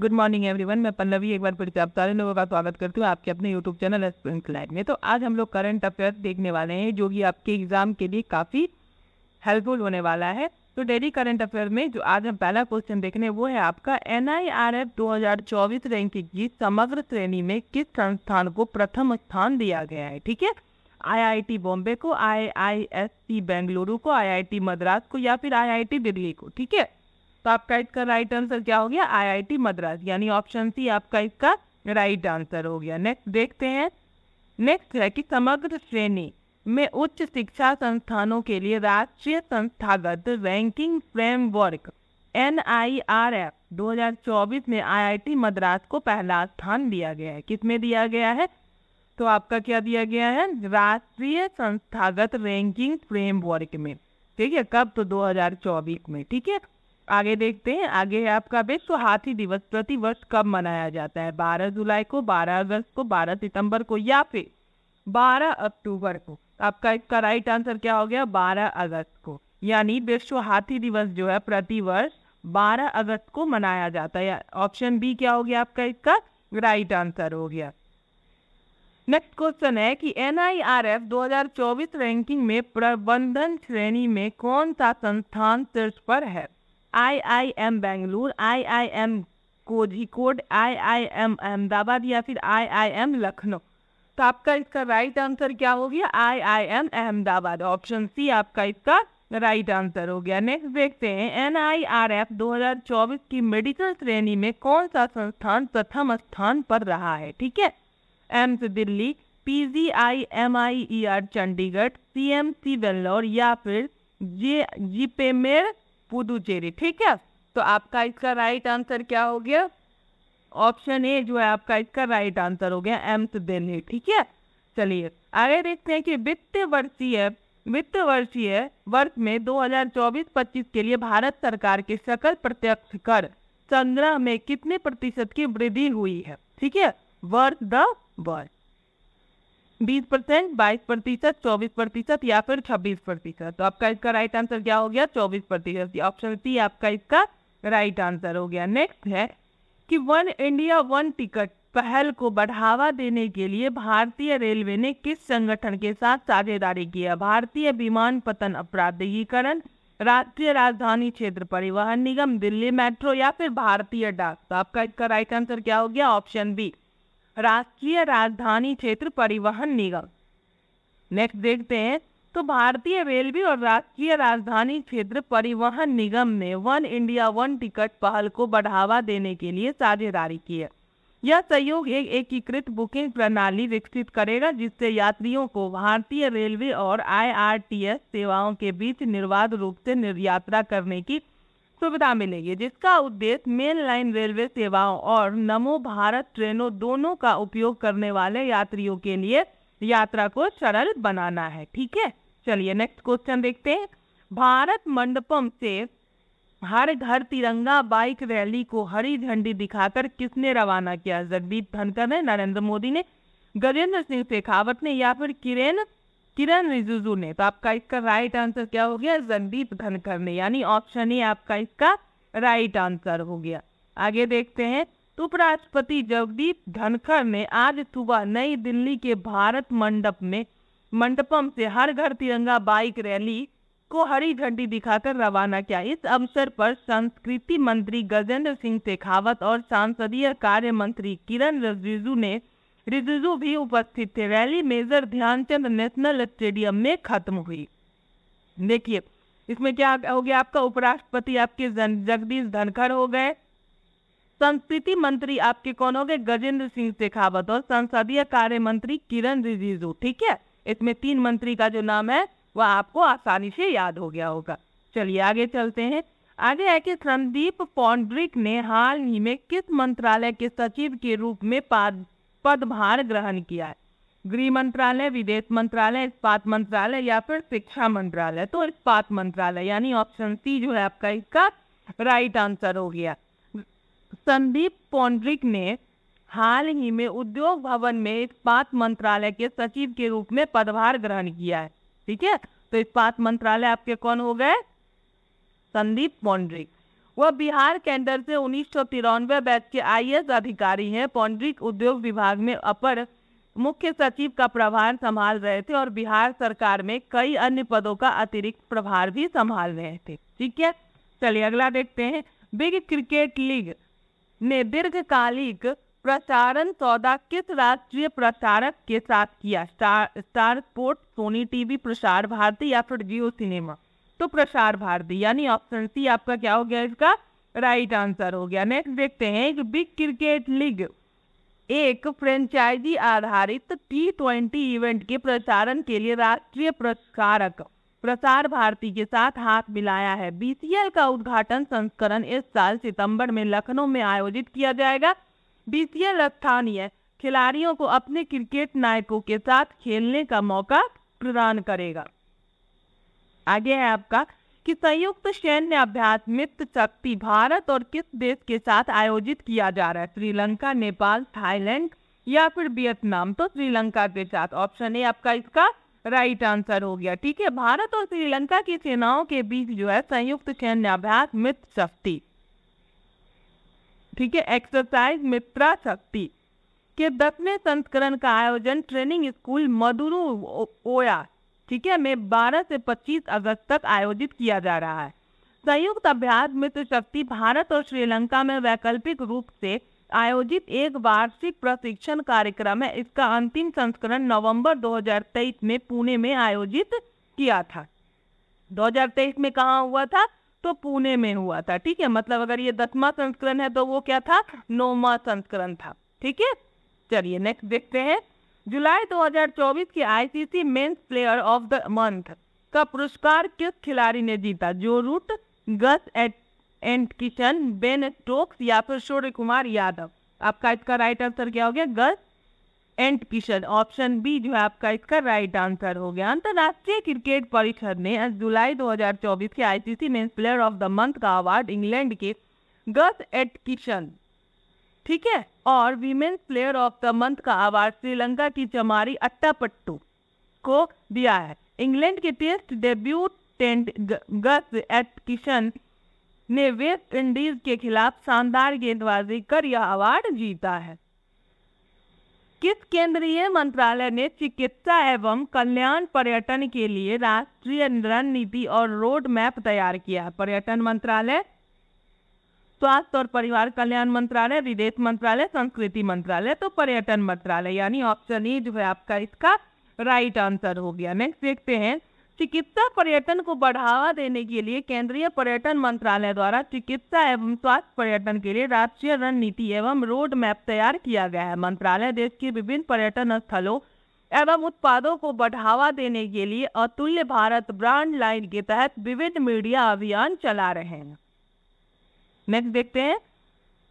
good morning everyone मैं पल्लवी एक बार फिर से आप सारे लोगों का स्वागत करती हूँ आपके अपने यूट्यूब चैनल लाइव में तो आज हम लोग करंट अफेयर्स देखने वाले हैं जो कि आपके एग्जाम के लिए काफ़ी हेल्पफुल होने वाला है तो डेली करंट अफेयर में जो आज हम पहला क्वेश्चन देखने वो है आपका एन आई आर एफ दो हजार चौबीस रैंकिंग की समग्र श्रेणी में किस संस्थान को प्रथम स्थान दिया गया है ठीक है आईआईटी बॉम्बे को आईआईएससी बेंगलुरु को आईआईटी मद्रास को या फिर आईआईटी दिल्ली को ठीक है तो आपका इसका राइट आंसर क्या हो गया आईआईटी मद्रास यानी ऑप्शन सी आपका इसका राइट आंसर हो गया नेक्स्ट देखते हैं नेक्स्ट है कि समग्र श्रेणी में उच्च शिक्षा संस्थानों के लिए राष्ट्रीय संस्थागत ranking framework N I R F दो हजार चौबीस में टी मद्रास को पहला स्थान दिया गया है किसमें दिया गया है तो आपका क्या दिया गया है राष्ट्रीय संस्थागत रैंकिंग फ्रेमवर्क में ठीक है कब तो 2024 में ठीक है आगे देखते हैं आगे है आपका विश्व तो हाथी दिवस प्रति वर्ष कब मनाया जाता है 12 जुलाई को 12 अगस्त को 12 सितंबर को या फिर 12 अक्टूबर को आपका इसका राइट आंसर क्या हो गया 12 अगस्त को यानी विश्व हाथी दिवस जो है प्रति वर्ष बारह अगस्त को मनाया जाता है ऑप्शन बी क्या हो गया आपका इसका राइट आंसर हो गया नेक्स्ट क्वेश्चन है कि एन 2024 रैंकिंग में प्रबंधन श्रेणी में कौन सा संस्थान शीर्ष पर है I I M Bengaluru I I M Kozhikode I I M Ahmedabad या फिर आई आई एम लखनऊ तो आपका इसका राइट आंसर क्या हो गया I I M Ahmedabad option C आपका इसका राइट आंसर हो गया नेक्स्ट देखते हैं एन आई आर एफ दो हजार चौबीस की मेडिकल श्रेणी में कौन सा संस्थान प्रथम स्थान पर रहा है ठीक है AIIMS Delhi P G I am I E R Chandigarh C M C Vellore या फिर जे जी पेमेर पुदुचेरी ठीक है तो आपका इसका राइट आंसर क्या हो गया ऑप्शन ए जो है आपका इसका राइट आंसर हो गया एम्स दिल्ली ठीक है चलिए आगे देखते हैं कि वित्त वर्षीय वित्त वर्षीय वर्ष में 2024-25 के लिए भारत सरकार के सकल प्रत्यक्ष कर संग्रह में कितने प्रतिशत की वृद्धि हुई है ठीक है वर्ष द वर्ष बीस परसेंट बाईस प्रतिशत चौबीस प्रतिशत या फिर छब्बीस प्रतिशत तो आपका इसका राइट आंसर क्या हो गया चौबीस प्रतिशत ऑप्शन सी आपका इसका राइट आंसर हो गया नेक्स्ट है कि वन इंडिया वन टिकट पहल को बढ़ावा देने के लिए भारतीय रेलवे ने किस संगठन के साथ साझेदारी किया भारतीय विमान पतन अपराधिकरण राष्ट्रीय राजधानी क्षेत्र परिवहन निगम दिल्ली मेट्रो या फिर भारतीय डाक तो आपका इसका राइट आंसर क्या हो गया ऑप्शन बी राष्ट्रीय राजधानी क्षेत्र परिवहन निगम नेक्स्ट देखते हैं तो भारतीय रेलवे और राष्ट्रीय राजधानी क्षेत्र परिवहन निगम ने वन इंडिया वन टिकट पहल को बढ़ावा देने के लिए साझेदारी की है यह सहयोग एक एकीकृत बुकिंग प्रणाली विकसित करेगा जिससे यात्रियों को भारतीय रेलवे और आईआरटीएस सेवाओं के बीच निर्बाध रूप से निर्यात्रा करने की सुविधा मिलेगी जिसका उद्देश्य मेन लाइन रेलवे सेवाओं और नमो भारत ट्रेनों दोनों का उपयोग करने वाले यात्रियों के लिए यात्रा को सरल बनाना है ठीक है चलिए नेक्स्ट क्वेश्चन देखते हैं भारत मंडपम से हर घर तिरंगा बाइक रैली को हरी झंडी दिखाकर किसने रवाना किया जगदीप धनकर ने नरेंद्र मोदी ने गजेंद्र सिंह शेखावत ने या फिर किरेन किरण रिजिजू ने तो आपका इसका राइट आंसर क्या हो गया जनदीप घनकर ने यानी ऑप्शन ए आपका इसका राइट आंसर हो गया आगे देखते हैं उपराष्ट्रपति जगदीप धनखड़ ने आज सुबह नई दिल्ली के भारत मंडप में मंडपम से हर घर तिरंगा बाइक रैली को हरी झंडी दिखाकर रवाना किया इस अवसर पर संस्कृति मंत्री गजेंद्र सिंह शेखावत और संसदीय कार्य मंत्री किरण रिजिजू ने रिजिजू भी उपस्थित थे rally major Dhyanchand national stadium में खत्म हुई देखिए इसमें क्या हो गया आपका उपराष्ट्रपति आपके जगदीश धनखड़ हो गए संस्कृति मंत्री आपके कौन हो गए गजेंद्र सिंह शेखावत और संसदीय कार्य मंत्री किरण रिजिजू ठीक है इसमें तीन मंत्री का जो नाम है वह आपको आसानी से याद हो गया होगा चलिए आगे चलते हैं आगे है कि संदीप पौंड्रिक ने हाल ही में किस मंत्रालय के सचिव के रूप में पदभार ग्रहण किया है गृह मंत्रालय विदेश मंत्रालय इस्पात मंत्रालय या फिर शिक्षा मंत्रालय तो इस्पात मंत्रालय यानी ऑप्शन सी जो है आपका इसका राइट आंसर हो गया संदीप पौंड्रिक ने हाल ही में उद्योग भवन में इस्पात मंत्रालय के सचिव के रूप में पदभार ग्रहण किया है ठीक है तो इस्पात मंत्रालय आपके कौन हो गए संदीप पौंड्रिक वह बिहार के अंदर से उन्नीस सौ तिरानवे बैच के आई अधिकारी हैं पौंड्रिक उद्योग विभाग में अपर मुख्य सचिव का प्रभार संभाल रहे थे और बिहार सरकार में कई अन्य पदों का अतिरिक्त प्रभार भी संभाल रहे थे ठीक है चलिए अगला देखते हैं बिग क्रिकेट लीग ने दीर्घकालिक प्रसारण सौदा किस राष्ट्रीय प्रसारक के साथ किया star star sport Sony TV Prasar Bharati या फिर जियो सिनेमा तो प्रसार भारती यानी ऑप्शन सी आपका क्या हो गया इसका राइट आंसर हो गया नेक्स्ट देखते हैं कि बिग क्रिकेट लीग एक फ्रेंचाइजी आधारित टी ट्वेंटी इवेंट के प्रसारण के लिए राष्ट्रीय प्रसारक प्रसार भारती के साथ हाथ मिलाया है बी का उद्घाटन संस्करण इस साल सितंबर में लखनऊ में आयोजित किया जाएगा बीसीएल स्थानीय खिलाड़ियों को अपने क्रिकेट नायकों के साथ खेलने का मौका प्रदान करेगा आगे है आपका कि संयुक्त सैन्य अभ्यास मित्र शक्ति भारत और किस देश के साथ आयोजित किया जा रहा है श्रीलंका नेपाल थाईलैंड या फिर वियतनाम तो श्रीलंका के साथ ऑप्शन ए आपका इसका राइट आंसर हो गया ठीक है भारत और श्रीलंका की सेनाओं के बीच जो है संयुक्त सैन्य अभ्यास मित्र शक्ति ठीक है एक्सरसाइज मित्रा शक्ति के दसवें संस्करण का आयोजन ट्रेनिंग स्कूल मदुरु ओया ठीक है में 12 से 25 अगस्त तक आयोजित किया जा रहा है संयुक्त अभ्यास मित्र शक्ति भारत और श्रीलंका में वैकल्पिक रूप से आयोजित एक वार्षिक प्रशिक्षण कार्यक्रम है इसका अंतिम संस्करण नवंबर 2023 में पुणे में आयोजित किया था 2023 में कहा हुआ था तो पुणे में हुआ था ठीक है मतलब अगर ये दसवा संस्करण है तो वो क्या था नौवा संस्करण था ठीक है चलिए नेक्स्ट देखते हैं जुलाई 2024 की ICC men's player of the month का पुरस्कार किस खिलाड़ी ने जीता Joe Root Gus Atkinson Ben Stokes या फिर सूर्य कुमार यादव आपका इसका राइट आंसर क्या हो गया Gus Atkinson option B जो है आपका इसका राइट आंसर हो गया अंतर्राष्ट्रीय क्रिकेट परिषद ने जुलाई 2024 के ICC men's player of the month का अवार्ड इंग्लैंड के गस एट किशन ठीक है और women's player of the month का अवार्ड श्रीलंका की चमारी अट्टापट्टू को दिया है इंग्लैंड के test debutant Gus Atkinson ने वेस्ट इंडीज के खिलाफ शानदार गेंदबाजी कर यह अवार्ड जीता है किस केंद्रीय मंत्रालय ने चिकित्सा एवं कल्याण पर्यटन के लिए राष्ट्रीय रणनीति और रोड मैप तैयार किया पर्यटन मंत्रालय स्वास्थ्य और परिवार कल्याण मंत्रालय विदेश मंत्रालय संस्कृति मंत्रालय तो पर्यटन मंत्रालय यानी ऑप्शन ई जो है आपका इसका राइट आंसर हो गया नेक्स्ट देखते हैं चिकित्सा पर्यटन को बढ़ावा देने के लिए केंद्रीय पर्यटन मंत्रालय द्वारा चिकित्सा एवं स्वास्थ्य पर्यटन के लिए राष्ट्रीय रणनीति एवं रोड मैप तैयार किया गया है मंत्रालय देश के विभिन्न पर्यटन स्थलों एवं उत्पादों को बढ़ावा देने के लिए अतुल्य भारत ब्रांड लाइन के तहत विविध मीडिया अभियान चला रहे हैं नेक्स्ट देखते हैं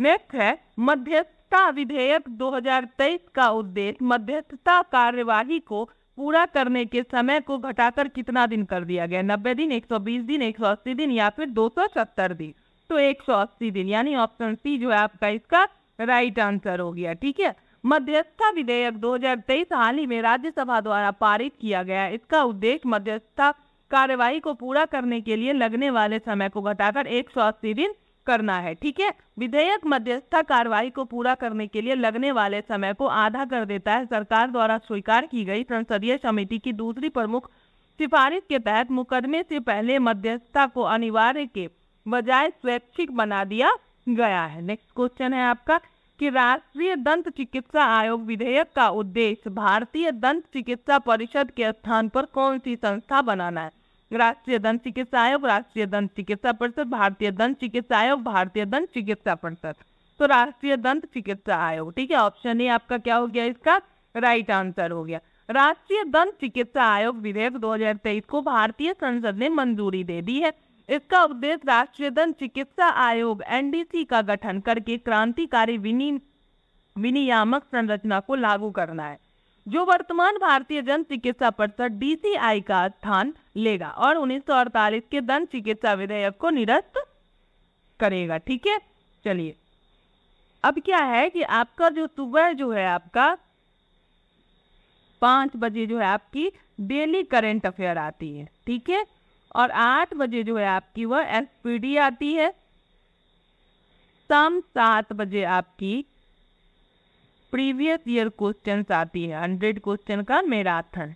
नेक्स्ट है मध्यस्थता विधेयक 2023 का उद्देश्य मध्यस्थता कार्यवाही को पूरा करने के समय को घटाकर कितना दिन कर दिया गया नब्बे दिन 120 दिन 180 दिन या फिर 270 दिन तो 180 दिन यानी ऑप्शन सी जो है आपका इसका राइट आंसर हो गया ठीक है मध्यस्थता विधेयक 2023 हाल ही में राज्यसभा द्वारा पारित किया गया इसका उद्देश्य मध्यस्थता कार्यवाही को पूरा करने के लिए लगने वाले समय को घटाकर 180 दिन करना है ठीक है विधेयक मध्यस्थता कार्रवाई को पूरा करने के लिए लगने वाले समय को आधा कर देता है सरकार द्वारा स्वीकार की गई संसदीय समिति की दूसरी प्रमुख सिफारिश के तहत मुकदमे से पहले मध्यस्थता को अनिवार्य के बजाय स्वैच्छिक बना दिया गया है नेक्स्ट क्वेश्चन है आपका कि राष्ट्रीय दंत चिकित्सा आयोग विधेयक का उद्देश्य भारतीय दंत चिकित्सा परिषद के स्थान पर कौन सी संस्था बनाना है राष्ट्रीय दंत चिकित्सा आयोग राष्ट्रीय दंत चिकित्सा परिषद भारतीय दंत चिकित्सा आयोग भारतीय दंत चिकित्सा परिषद तो राष्ट्रीय दंत चिकित्सा आयोग ठीक है ऑप्शन ए आपका क्या हो गया इसका राइट आंसर हो गया राष्ट्रीय दंत चिकित्सा आयोग विधेयक 2023 को भारतीय संसद ने मंजूरी दे दी है इसका उद्देश्य राष्ट्रीय दंत चिकित्सा आयोग एनडीसी का गठन करके क्रांतिकारी विनियामक संरचना को लागू करना है जो वर्तमान भारतीय जन चिकित्सा परिषद डीसीआई का स्थान लेगा और उन्नीस के दंत चिकित्सा विधेयक को निरस्त करेगा ठीक है चलिए अब क्या है कि आपका जो सुबह जो है आपका पांच बजे जो है आपकी डेली करेंट अफेयर आती है ठीक है और आठ बजे जो है आपकी वह एसपीडी आती है शाम सात बजे आपकी प्रीवियस ईयर क्वेश्चन आती है हंड्रेड क्वेश्चन का मेराथन